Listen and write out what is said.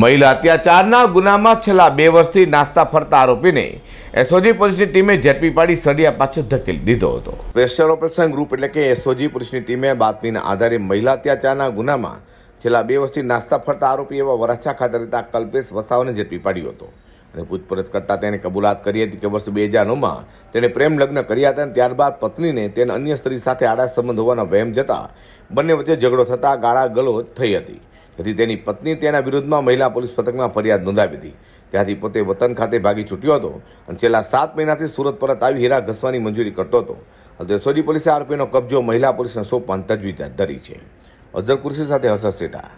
મહિલા અત્યાચારના ગુનામાં છેલ્લા બે વર્ષથી નાસ્તા ફરતા આરોપીને એસઓજી પોલીસની ટીમે ઝડપી પાડી સળિયા પાછળ ધકેલી દીધો હતો સ્પેશિયલ ઓપરેશન ગ્રુપ એટલે કે એસઓજી પોલીસની ટીમે બાતમીના આધારે મહિલા અત્યાચારના ગુનામાં છેલ્લા બે વર્ષથી નાસ્તા ફરતા આરોપી એવા વરાછા ખાતે રહેતા કલ્પેશ વસાવને ઝડપી પાડ્યો હતો અને પૂછપરછ કરતાં તેણે કબૂલાત કરી હતી કે વર્ષ બે હજાર નવમાં તેણે પ્રેમ લગ્ન કર્યા હતા અને ત્યારબાદ પત્નીને તેને અન્ય સ્ત્રી સાથે આડા સંબંધ હોવાના વહેમ જતા બંને વચ્ચે ઝઘડો થતાં ગાળા ગલો થઈ હતી તેથી તેની પત્ની તેના વિરુદ્ધમાં મહિલા પોલીસ પથકમાં ફરિયાદ નોંધાવી હતી ત્યાંથી પોતે વતન ખાતે ભાગી છૂટ્યો હતો અને છેલ્લા સાત મહિનાથી સુરત પરત આવી હીરા ઘસવાની મંજૂરી કરતો હતો હાલ દેસોજી પોલીસે આરોપીનો કબજો મહિલા પોલીસને સોંપવાની તજવીજ ધરી છે અઝર કુર્સી સાથે હર્ષદ સેટા